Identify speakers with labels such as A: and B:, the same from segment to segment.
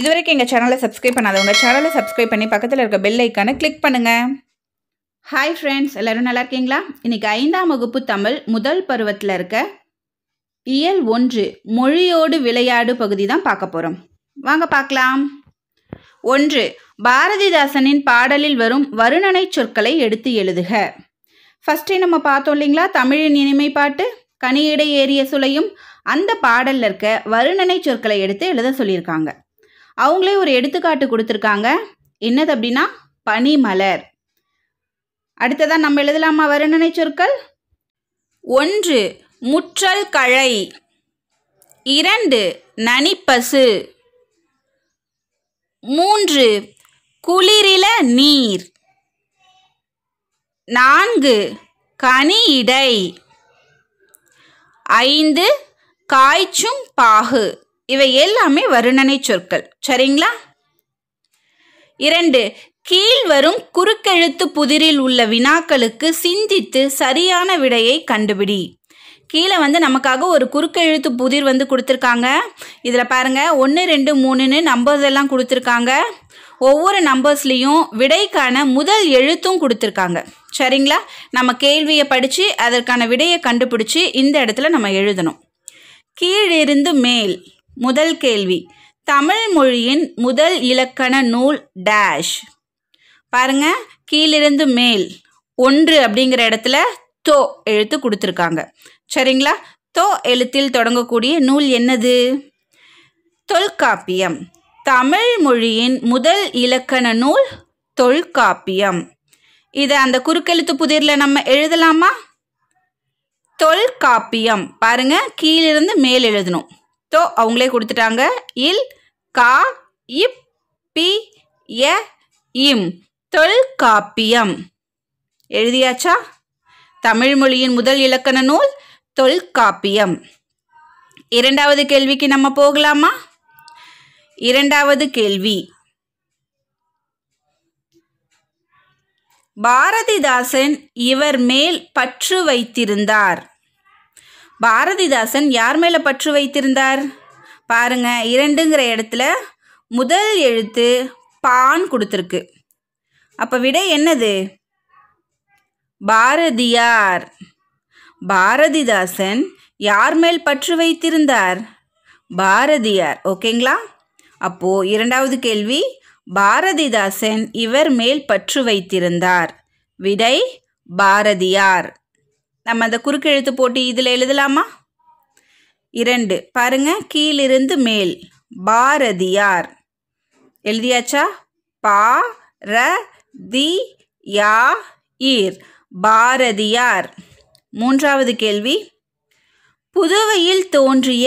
A: இதுவரைக்கும் எங்கள் சேனலை சப்ஸ்கிரைப் பண்ணாதவங்க சேனலை சப்ஸ்கிரைப் பண்ணி பக்கத்தில் இருக்க பெல் ஐக்கானை கிளிக் பண்ணுங்கள் ஹாய் ஃப்ரெண்ட்ஸ் எல்லோரும் நல்லா இருக்கீங்களா இன்றைக்கி ஐந்தாம் வகுப்பு தமிழ் முதல் பருவத்தில் இருக்க இயல் ஒன்று மொழியோடு விளையாடு பகுதி தான் பார்க்க போகிறோம் வாங்க பார்க்கலாம் ஒன்று பாரதிதாசனின் பாடலில் வரும் வருணனை சொற்களை எடுத்து எழுதுக ஃபஸ்ட்டே நம்ம பார்த்தோம் இல்லைங்களா தமிழின் இனிமை பாட்டு கனியிடை ஏறிய சுலையும் அந்த பாடலில் இருக்க வருணனை சொற்களை எடுத்து எழுத சொல்லியிருக்காங்க அவங்களே ஒரு எடுத்துக்காட்டு கொடுத்துருக்காங்க என்னது அப்படின்னா பனிமலர் அடுத்ததான் நம்ம எழுதலாமா வருணனை சொற்கள் ஒன்று முற்றல் கழை இரண்டு நனிப்பசு மூன்று குளிரில நீர் நான்கு கனி இடை ஐந்து காய்ச்சும் பாகு இவை எல்லாமே வருணனை சொற்கள் சரிங்களா இரண்டு கீழ் வரும் குறுக்கெழுத்து புதிரில் உள்ள வினாக்களுக்கு சிந்தித்து சரியான விடையை கண்டுபிடி கீழே வந்து நமக்காக ஒரு குறுக்கெழுத்து புதிர் வந்து கொடுத்துருக்காங்க இதில் பாருங்கள் ஒன்று ரெண்டு மூணுன்னு நம்பர்ஸ் எல்லாம் கொடுத்துருக்காங்க ஒவ்வொரு நம்பர்ஸ்லேயும் விடைக்கான முதல் எழுத்தும் கொடுத்துருக்காங்க சரிங்களா நம்ம கேள்வியை படித்து அதற்கான விடையை கண்டுபிடிச்சி இந்த இடத்துல நம்ம எழுதணும் கீழிருந்து மேல் முதல் கேள்வி தமிழ் மொழியின் முதல் இலக்கண நூல் டேஷ் பாருங்க கீழிருந்து மேல் ஒன்று அப்படிங்கிற இடத்துல தோ எழுத்து கொடுத்துருக்காங்க சரிங்களா தோ எழுத்தில் தொடங்கக்கூடிய நூல் என்னது தொல்காப்பியம் தமிழ் மொழியின் முதல் இலக்கண நூல் தொல்காப்பியம் இதை அந்த குறுக்கெழுத்து புதிரில் நம்ம எழுதலாமா தொல்காப்பியம் பாருங்க கீழிருந்து மேல் எழுதணும் எழுத்தோ அவங்களே கொடுத்துட்டாங்க இல் கா இப் பி எ இம் தொல்காப்பியம் எழுதியாச்சா தமிழ்மொழியின் முதல் இலக்கண நூல் தொல்காப்பியம் இரண்டாவது கேள்விக்கு நம்ம போகலாமா இரண்டாவது கேள்வி பாரதிதாசன் இவர் மேல் பற்று வைத்திருந்தார் பாரதிதாசன் யார் மேலே பற்று வைத்திருந்தார் பாருங்க இரண்டுங்கிற இடத்துல முதல் எழுத்து பான் கொடுத்துருக்கு அப்போ விடை என்னது பாரதியார் பாரதிதாசன் யார் மேல் பற்று வைத்திருந்தார் பாரதியார் ஓகேங்களா அப்போ இரண்டாவது கேள்வி பாரதிதாசன் இவர் மேல் பற்று வைத்திருந்தார் விடை பாரதியார் நம்ம அந்த குறுக்கு எழுத்து போட்டி இதில் எழுதலாமா இரண்டு பாருங்க கீழிருந்து மேல் பாரதியார் எழுதியாச்சா பா ர தி யா ஈர் பாரதியார் மூன்றாவது கேள்வி புதுவையில் தோன்றிய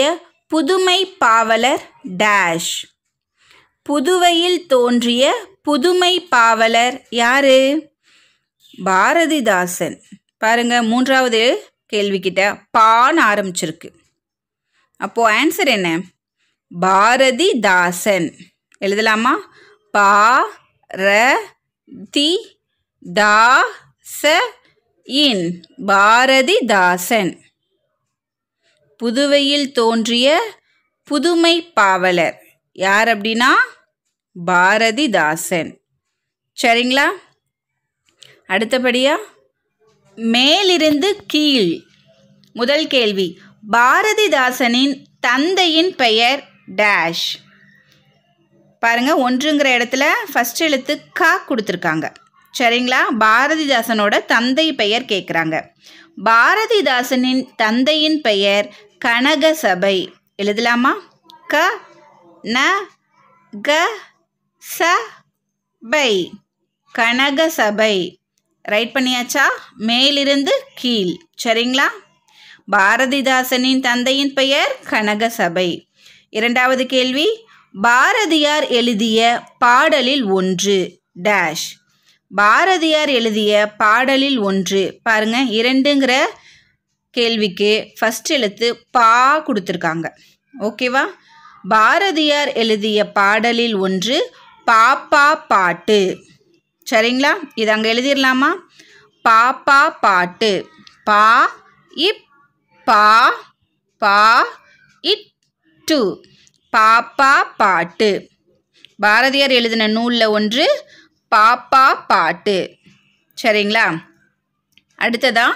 A: புதுமை பாவலர் டேஷ் புதுவையில் தோன்றிய புதுமை பாவலர் யாரு பாரதிதாசன் பாருங்கள் மூன்றாவது கேள்விக்கிட்ட பான்னு ஆரம்பிச்சிருக்கு அப்போது ஆன்சர் என்ன பாரதி தாசன் எழுதலாமா பா ர தி தா ச இன் பாரதிதாசன் புதுவையில் தோன்றிய புதுமை பாவலர் யார் அப்படின்னா பாரதிதாசன் சரிங்களா அடுத்தபடியாக மேலிருந்து கீழ் முதல் கேள்வி பாரதிதாசனின் தந்தையின் பெயர் டேஷ் பாருங்க ஒன்றுங்கிற இடத்துல ஃபஸ்ட் எழுத்து கா கொடுத்துருக்காங்க சரிங்களா பாரதிதாசனோட தந்தை பெயர் கேட்குறாங்க பாரதிதாசனின் தந்தையின் பெயர் கனக சபை எழுதலாமா க ந க ச பை கனக சபை ரைட் பண்ணியாச்சா மேலிருந்து கீழ் சரிங்களா பாரதிதாசனின் தந்தையின் பெயர் கனகசபை இரண்டாவது கேள்வி பாரதியார் எழுதிய பாடலில் ஒன்று டேஷ் பாரதியார் எழுதிய பாடலில் ஒன்று பாருங்க இரண்டுங்கிற கேள்விக்கு ஃபர்ஸ்ட் எழுத்து பா கொடுத்துருக்காங்க ஓகேவா பாரதியார் எழுதிய பாடலில் ஒன்று பாப்பா பாட்டு சரிங்களா இது அங்கே எழுதிடலாமா பாப்பா பாட்டு பா இப் பா பா இட் டு பாப்பா பாட்டு பாரதியார் எழுதின நூலில் ஒன்று பாப்பா பாட்டு சரிங்களா அடுத்ததா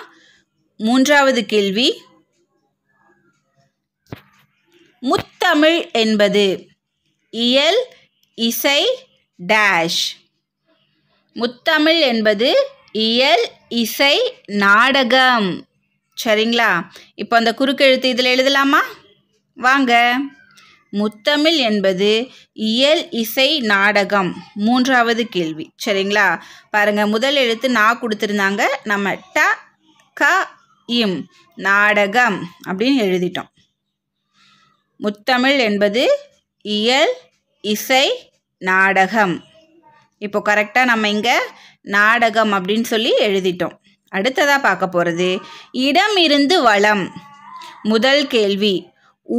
A: மூன்றாவது கேள்வி முத்தமிழ் என்பது இயல் இசை டேஷ் முத்தமிழ் என்பது இயல் இசை நாடகம் சரிங்களா இப்போ அந்த குறுக்கெழுத்து இதில் எழுதலாமா வாங்க முத்தமிழ் என்பது இயல் இசை நாடகம் மூன்றாவது கேள்வி சரிங்களா பாருங்கள் முதல் எழுத்து நான் கொடுத்துருந்தாங்க நம்ம ட க இம் நாடகம் அப்படின்னு எழுதிட்டோம் முத்தமிழ் என்பது இயல் இசை நாடகம் இப்போ கரெக்டாக நம்ம இங்கே நாடகம் அப்படின்னு சொல்லி எழுதிட்டோம் அடுத்ததாக பார்க்க போகிறது இடம் இருந்து வளம் முதல் கேள்வி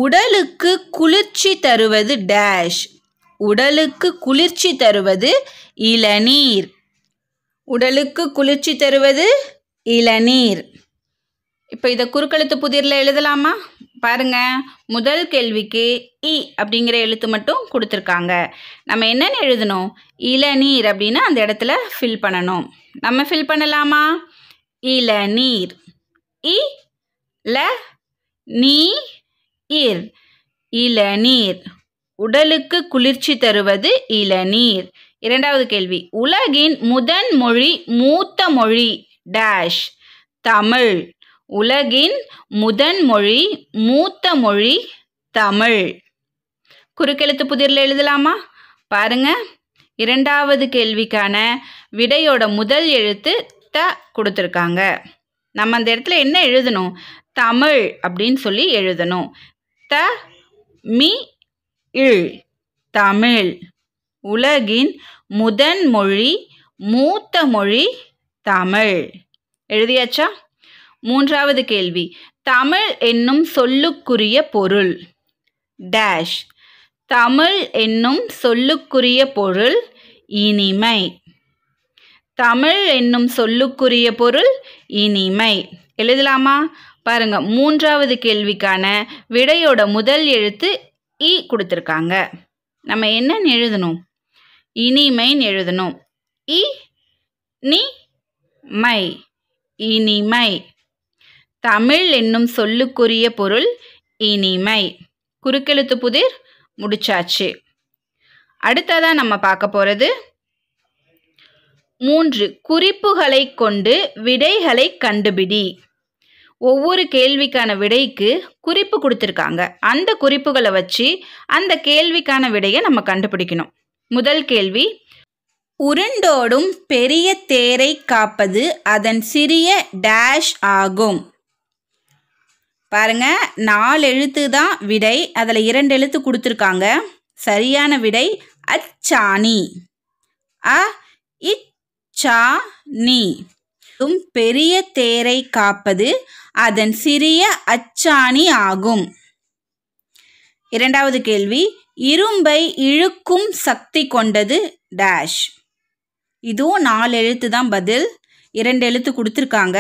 A: உடலுக்கு குளிர்ச்சி தருவது டேஷ் உடலுக்கு குளிர்ச்சி தருவது இளநீர் உடலுக்கு குளிர்ச்சி தருவது இளநீர் இப்போ இதை குறுக்கெழுத்து புதிரில் எழுதலாமா பாருங்கள் முதல் கேள்விக்கு இ அப்படிங்கிற எழுத்து மட்டும் கொடுத்துருக்காங்க நம்ம என்னென்னு எழுதணும் இளநீர் அப்படின்னு அந்த இடத்துல ஃபில் பண்ணணும் நம்ம ஃபில் பண்ணலாமா இளநீர் இ ல நீ இர் இளநீர் உடலுக்கு குளிர்ச்சி தருவது இளநீர் இரண்டாவது கேள்வி உலகின் முதன் மொழி மூத்த மொழி டேஷ் தமிழ் உலகின் முதன்மொழி மூத்த மொழி தமிழ் குறுக்கெழுத்து புதிரில் எழுதலாமா பாருங்க இரண்டாவது கேள்விக்கான விடையோட முதல் எழுத்து த கொடுத்துருக்காங்க நம்ம அந்த இடத்துல என்ன எழுதணும் தமிழ் அப்படின்னு சொல்லி எழுதணும் த மி இழ் தமிழ் உலகின் முதன் மொழி மூத்த மொழி தமிழ் எழுதியாச்சா மூன்றாவது கேள்வி தமிழ் என்னும் சொல்லுக்குரிய பொருள் டேஷ் தமிழ் என்னும் சொல்லுக்குரிய பொருள் இனிமை தமிழ் என்னும் சொல்லுக்குரிய பொருள் இனிமை எழுதலாமா பாருங்க மூன்றாவது கேள்விக்கான விடையோட முதல் எழுத்து இ e கொடுத்துருக்காங்க நம்ம என்னன்னு எழுதணும் இனிமைன்னு எழுதணும் இ நி மை இனிமை தமிழ் என்னும் சொல்லுக்குரிய பொருள் இனிமை குறுக்கெழுத்து புதிர் முடிச்சாச்சு அடுத்ததாக நம்ம பார்க்க போகிறது மூன்று குறிப்புகளை கொண்டு விடைகளை கண்டுபிடி ஒவ்வொரு கேள்விக்கான விடைக்கு குறிப்பு கொடுத்துருக்காங்க அந்த குறிப்புகளை வச்சு அந்த கேள்விக்கான விடையை நம்ம கண்டுபிடிக்கணும் முதல் கேள்வி உருண்டோடும் பெரிய தேரை காப்பது அதன் சிறிய டேஷ் ஆகும் பாருங்கள் நாலு எழுத்து தான் விடை அதில் இரண்டு எழுத்து கொடுத்துருக்காங்க சரியான விடை அச்சாணி அ இச்சா நீ பெரிய தேரை காப்பது அதன் சிறிய அச்சாணி ஆகும் இரண்டாவது கேள்வி இரும்பை இழுக்கும் சக்தி கொண்டது டேஷ் இதுவும் நாலு எழுத்து தான் பதில் இரண்டு எழுத்து கொடுத்துருக்காங்க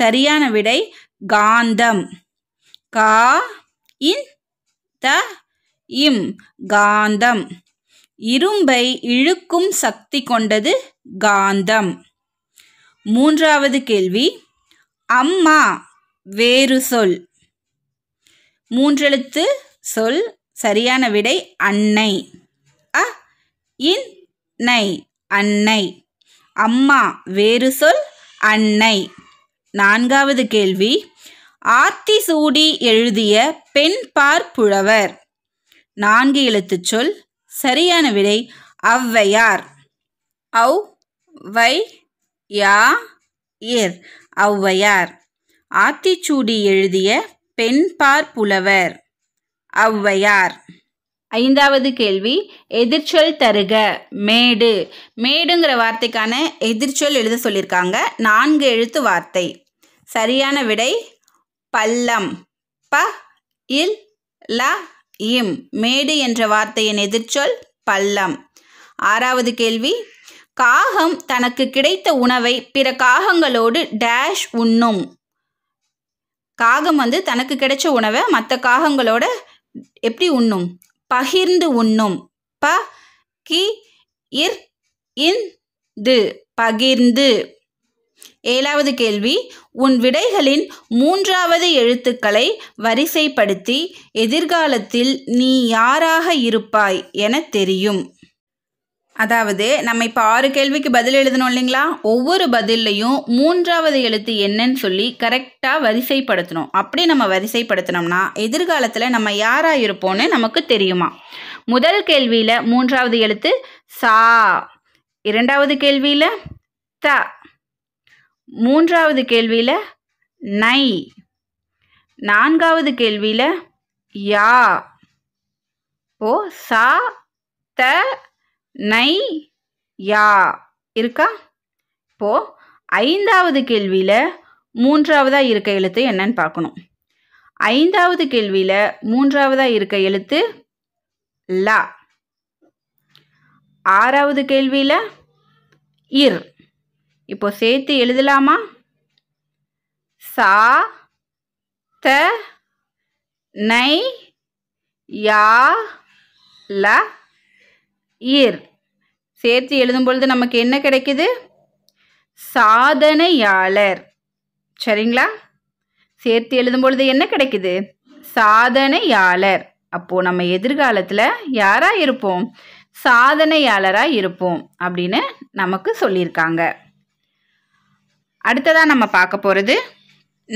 A: சரியான விடை காந்தம் கா இன் த இம் காந்தம் இரும்பை இழுக்கும் சக்தி கொண்டது காந்தம் மூன்றாவது கேள்வி அம்மா வேறு சொல் மூன்றெழுத்து சொல் சரியான விடை அன்னை அ இன் நை அன்னை அம்மா வேறு சொல் அன்னை நான்காவது கேள்வி ஆர்த்தி சூடி எழுதிய பார் புழவர் நான்கு எழுத்துச் சொல் சரியான விடை அவ்வையார் ஔ வை யா இர் ஔவையார் ஆத்திச்சூடி எழுதிய பெண்பார் புலவர் ஔவையார் ஐந்தாவது கேள்வி எதிர்ச்சொல் தருக மேடு மேடுங்கிற வார்த்தைக்கான எதிர்ச்சொல் எழுத சொல்லியிருக்காங்க நான்கு எழுத்து வார்த்தை சரியான விடை பல்லம் ப இல் ல இம் மேடு என்ற வார்த்தையின் எதிர்ச்சொல் பல்லம் ஆறாவது கேள்வி காகம் தனக்கு கிடைத்த உணவை பிற காகங்களோடு டேஷ் உண்ணும் காகம் வந்து தனக்கு கிடைச்ச உணவை மற்ற காகங்களோட எப்படி உண்ணும் பகிர்ந்து உண்ணும் ப கி இர் இன் து பகிர்ந்து ஏழாவது கேள்வி உன் விடைகளின் மூன்றாவது எழுத்துக்களை வரிசைப்படுத்தி எதிர்காலத்தில் நீ யாராக இருப்பாய் என தெரியும் அதாவது நம்ம இப்போ ஆறு கேள்விக்கு பதில் எழுதணும் இல்லைங்களா ஒவ்வொரு பதில்லையும் மூன்றாவது எழுத்து என்னன்னு சொல்லி கரெக்டாக வரிசைப்படுத்தணும் அப்படி நம்ம வரிசைப்படுத்தினோம்னா எதிர்காலத்தில் நம்ம யாராக இருப்போம்னு நமக்கு தெரியுமா முதல் கேள்வியில் மூன்றாவது எழுத்து சா இரண்டாவது கேள்வியில் த மூன்றாவது கேள்வியில் நை நான்காவது கேள்வியில் யா ஓ சா த நை யா இருக்கா இப்போ ஐந்தாவது கேள்வியில் மூன்றாவதாக இருக்க எழுத்து என்னன்னு பார்க்கணும் ஐந்தாவது கேள்வியில் மூன்றாவதாக இருக்க எழுத்து லா ஆறாவது கேள்வியில் இர் இப்போ சேர்த்து எழுதலாமா சா த நை யா ல இயர் சேர்த்து எழுதும் பொழுது நமக்கு என்ன கிடைக்குது சாதனையாளர் சரிங்களா சேர்த்து எழுதும் பொழுது என்ன கிடைக்குது சாதனையாளர் அப்போது நம்ம எதிர்காலத்தில் யாராக இருப்போம் சாதனையாளராக இருப்போம் அப்படின்னு நமக்கு சொல்லியிருக்காங்க அடுத்ததாக நம்ம பார்க்க போகிறது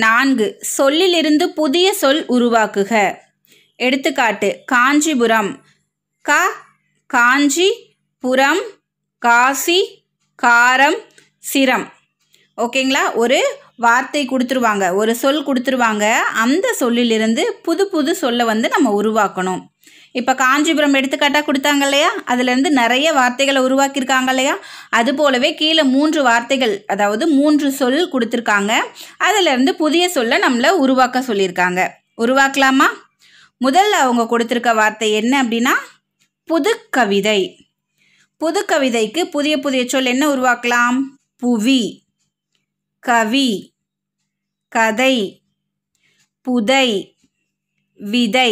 A: நான்கு சொல்லிலிருந்து புதிய சொல் உருவாக்குக எடுத்துக்காட்டு காஞ்சிபுரம் கா காஞ்சி புறம் காசி காரம் சிரம் ஓகேங்களா ஒரு வார்த்தை கொடுத்துருவாங்க ஒரு சொல் கொடுத்துருவாங்க அந்த சொல்லிலிருந்து புது புது சொல்லை வந்து நம்ம உருவாக்கணும் இப்போ காஞ்சிபுரம் எடுத்துக்காட்டாக கொடுத்தாங்க இல்லையா அதுலேருந்து நிறைய வார்த்தைகளை உருவாக்கியிருக்காங்க இல்லையா அது போலவே கீழே மூன்று வார்த்தைகள் அதாவது மூன்று சொல் கொடுத்துருக்காங்க அதுலேருந்து புதிய சொல்லை நம்மளை உருவாக்க சொல்லியிருக்காங்க உருவாக்கலாமா முதல்ல அவங்க கொடுத்துருக்க வார்த்தை என்ன அப்படின்னா புதுக்கவிதை புதுக்கவிதைக்கு புதிய புதிய சொல் என்ன உருவாக்கலாம் புவி கவி கதை புதை விதை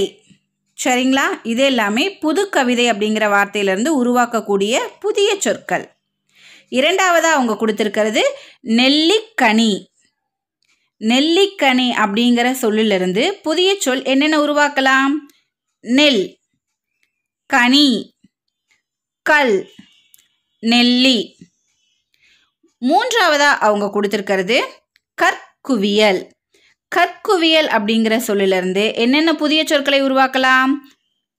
A: சரிங்களா இது எல்லாமே புது கவிதை அப்படிங்கிற வார்த்தையிலேருந்து உருவாக்கக்கூடிய புதிய சொற்கள் இரண்டாவதாக அவங்க கொடுத்துருக்கிறது நெல்லிக்கனி நெல்லிக்கனி அப்படிங்கிற சொல்லிலிருந்து புதிய சொல் என்னென்ன உருவாக்கலாம் நெல் கனி கல் நெல்லி மூன்றாவதாக அவங்க கொடுத்துருக்கிறது கற்குவியல் கற்குவியல் அப்படிங்கிற சொல்லிலிருந்து என்னென்ன புதிய சொற்களை உருவாக்கலாம்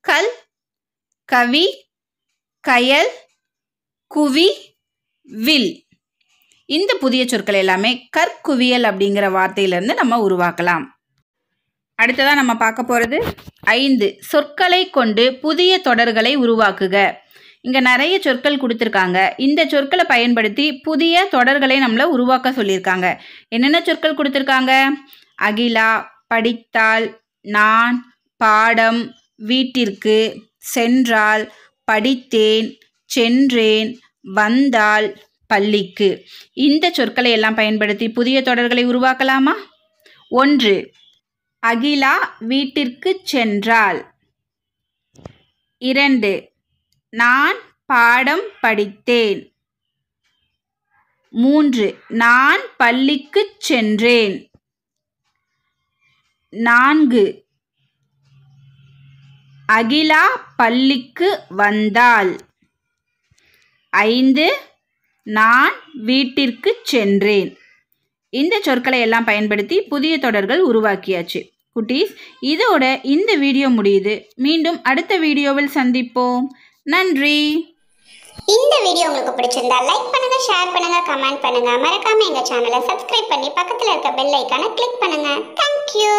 A: கல் கவி கயல் குவி வில் இந்த புதிய சொற்கள் எல்லாமே கற்குவியல் அப்படிங்கிற வார்த்தையிலிருந்து நம்ம உருவாக்கலாம் அடுத்ததாக நம்ம பார்க்க போகிறது ஐந்து சொற்களை கொண்டு புதிய தொடர்களை உருவாக்குக இங்கே நிறைய சொற்கள் கொடுத்துருக்காங்க இந்த சொற்களை பயன்படுத்தி புதிய தொடர்களை நம்மளை உருவாக்க சொல்லியிருக்காங்க என்னென்ன சொற்கள் கொடுத்துருக்காங்க அகிலா படித்தால் நான் பாடம் வீட்டிற்கு சென்றால் படித்தேன் சென்றேன் வந்தால் பள்ளிக்கு இந்த சொற்களை எல்லாம் பயன்படுத்தி புதிய தொடர்களை உருவாக்கலாமா ஒன்று அகிலா வீட்டிற்கு சென்றாள் இரண்டு நான் பாடம் படித்தேன் மூன்று நான் பள்ளிக்கு சென்றேன் நான்கு அகிலா பள்ளிக்கு வந்தாள் ஐந்து நான் வீட்டிற்கு சென்றேன் இந்த சொற்களை எல்லாம் பயன்படுத்தி புதிய தொடர்கள் உருவாக்கியாச்சு குட்டீஸ் இதோட இந்த வீடியோ முடியுது மீண்டும் அடுத்த வீடியோவில் சந்திப்போம் நன்றி இந்த வீடியோ உங்களுக்கு பிடிச்சிருந்தா லைக் பண்ணுங்க ஷேர் பண்ணுங்க கமெண்ட் பண்ணுங்க மறக்காம எங்க சேனலை சப்ஸ்கிரைப் பண்ணி பக்கத்துல இருக்க பெல் ஐக்கான கிளிக் பண்ணுங்க தேங்க்யூ